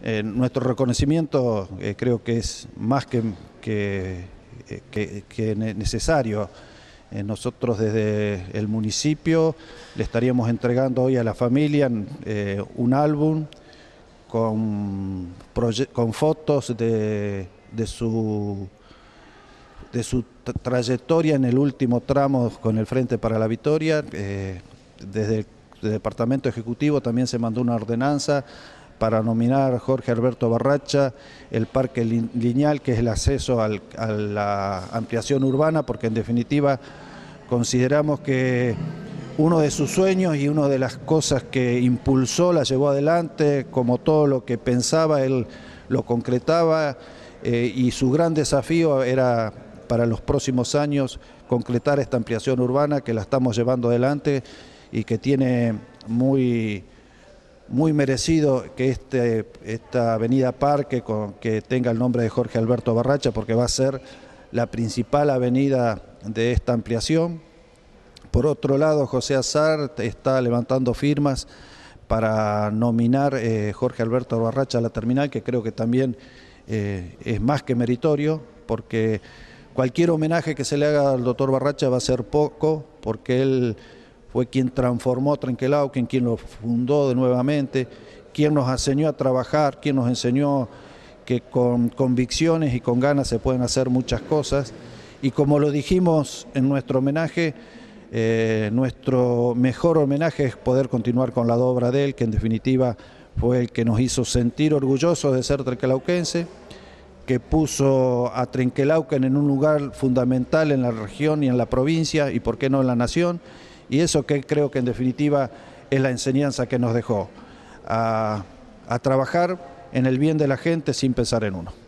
Eh, nuestro reconocimiento eh, creo que es más que, eh, necesario. nosotros desde el municipio le estaríamos entregando hoy a la familia un álbum con, fotos de, su de su trayectoria en el último tramo con el Frente para la Victoria. desde el Departamento Ejecutivo también se mandó una ordenanza para nominar Jorge Alberto Barracha, el Parque Lineal, que es el acceso a la ampliación urbana, porque en definitiva consideramos que uno de sus sueños y una de las cosas que impulsó, la llevó adelante, como todo lo que pensaba, él lo concretaba eh, y su gran desafío era para los próximos años concretar esta ampliación urbana que la estamos llevando adelante y que tiene muy muy merecido que este, esta avenida Parque que tenga el nombre de Jorge Alberto Barracha porque va a ser la principal avenida de esta ampliación. Por otro lado, José Azar está levantando firmas para nominar eh, Jorge Alberto Barracha a la terminal, que creo que también eh, es más que meritorio, porque cualquier homenaje que se le haga al doctor Barracha va a ser poco, porque él fue quien transformó a quien, quien lo fundó de nuevamente, quien nos enseñó a trabajar, quien nos enseñó que con convicciones y con ganas se pueden hacer muchas cosas. Y como lo dijimos en nuestro homenaje, eh, nuestro mejor homenaje es poder continuar con la obra de él, que en definitiva fue el que nos hizo sentir orgullosos de ser trenquelauquense, que puso a Trenquelauquen en un lugar fundamental en la región y en la provincia y por qué no en la nación y eso que creo que en definitiva es la enseñanza que nos dejó, a, a trabajar en el bien de la gente sin pensar en uno.